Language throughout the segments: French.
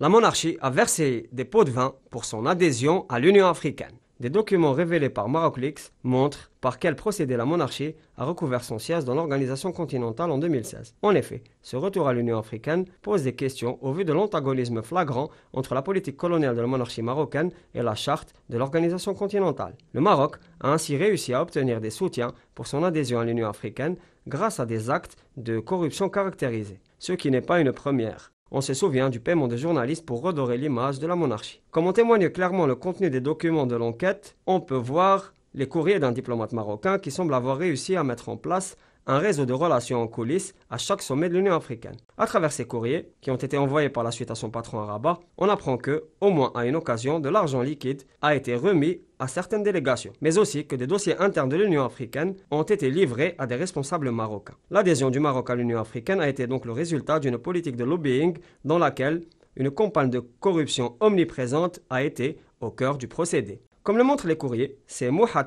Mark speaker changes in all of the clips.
Speaker 1: la monarchie a versé des pots de vin pour son adhésion à l'Union africaine. Des documents révélés par Maroclix montrent par quel procédé la monarchie a recouvert son siège dans l'organisation continentale en 2016. En effet, ce retour à l'Union africaine pose des questions au vu de l'antagonisme flagrant entre la politique coloniale de la monarchie marocaine et la charte de l'organisation continentale. Le Maroc a ainsi réussi à obtenir des soutiens pour son adhésion à l'Union africaine grâce à des actes de corruption caractérisés, ce qui n'est pas une première. On se souvient du paiement des journalistes pour redorer l'image de la monarchie. Comme en témoigne clairement le contenu des documents de l'enquête, on peut voir les courriers d'un diplomate marocain qui semble avoir réussi à mettre en place un réseau de relations en coulisses à chaque sommet de l'Union africaine. À travers ces courriers, qui ont été envoyés par la suite à son patron à Rabat, on apprend que, au moins à une occasion, de l'argent liquide a été remis à certaines délégations, mais aussi que des dossiers internes de l'Union africaine ont été livrés à des responsables marocains. L'adhésion du Maroc à l'Union africaine a été donc le résultat d'une politique de lobbying dans laquelle une campagne de corruption omniprésente a été au cœur du procédé. Comme le montrent les courriers, c'est Mouha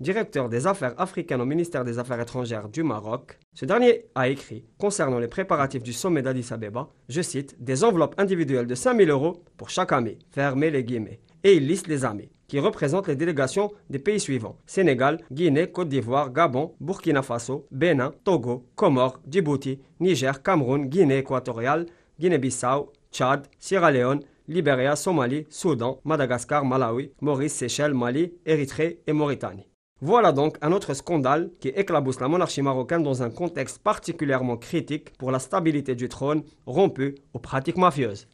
Speaker 1: directeur des affaires africaines au ministère des Affaires étrangères du Maroc, ce dernier a écrit concernant les préparatifs du sommet d'Addis Abeba, je cite, des enveloppes individuelles de 5000 euros pour chaque ami, fermez les guillemets. Et il liste les amis, qui représentent les délégations des pays suivants Sénégal, Guinée, Côte d'Ivoire, Gabon, Burkina Faso, Bénin, Togo, Comores, Djibouti, Niger, Cameroun, Guinée équatoriale, Guinée-Bissau, Tchad, Sierra Leone, Libéria, Somalie, Soudan, Madagascar, Malawi, Maurice, Seychelles, Mali, Érythrée et Mauritanie. Voilà donc un autre scandale qui éclabousse la monarchie marocaine dans un contexte particulièrement critique pour la stabilité du trône rompu aux pratiques mafieuses.